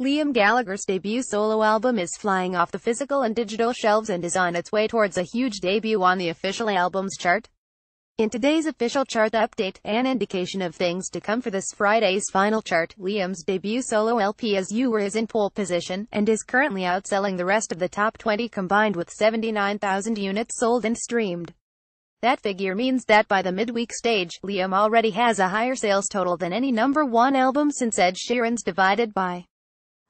Liam Gallagher's debut solo album is flying off the physical and digital shelves and is on its way towards a huge debut on the official albums chart. In today's official chart update, an indication of things to come for this Friday's final chart, Liam's debut solo LP As You Were is in pole position, and is currently outselling the rest of the top 20 combined with 79,000 units sold and streamed. That figure means that by the midweek stage, Liam already has a higher sales total than any number one album since Ed Sheeran's Divided By.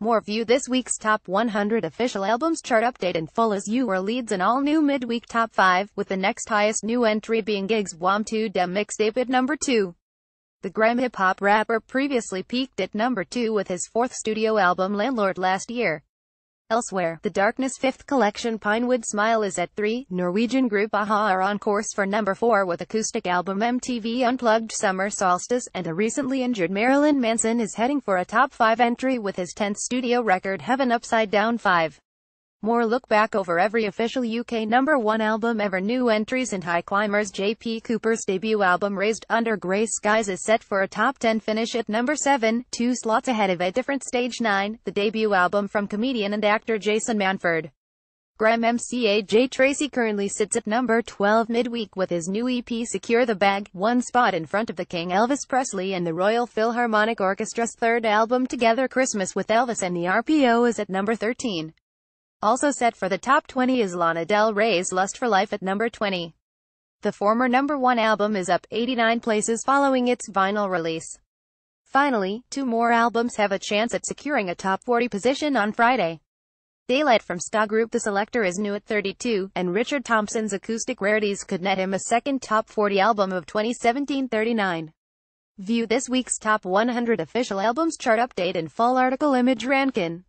More view this week's Top 100 official albums chart update in full as you are leads an all-new midweek Top 5, with the next highest new entry being Gigs wom 2 Dem Mixtape at number 2. The Graham hip-hop rapper previously peaked at number 2 with his fourth studio album Landlord last year. Elsewhere, the Darkness 5th collection Pinewood Smile is at 3, Norwegian group AHA are on course for number 4 with acoustic album MTV Unplugged Summer Solstice, and the recently injured Marilyn Manson is heading for a top 5 entry with his 10th studio record Heaven Upside Down 5. More look back over every official UK number one album ever. New entries and high climbers J.P. Cooper's debut album Raised Under Grey Skies is set for a top 10 finish at number 7, two slots ahead of A Different Stage 9, the debut album from comedian and actor Jason Manford. Graham MCA J. Tracy currently sits at number 12 midweek with his new EP Secure the Bag, one spot in front of the King Elvis Presley and the Royal Philharmonic Orchestra's third album Together Christmas with Elvis and the RPO is at number 13. Also set for the top 20 is Lana Del Rey's Lust for Life at number 20. The former number one album is up 89 places following its vinyl release. Finally, two more albums have a chance at securing a top 40 position on Friday. Daylight from Ska Group The Selector is new at 32, and Richard Thompson's Acoustic Rarities could net him a second top 40 album of 2017-39. View this week's top 100 official albums chart update and full article image rankin.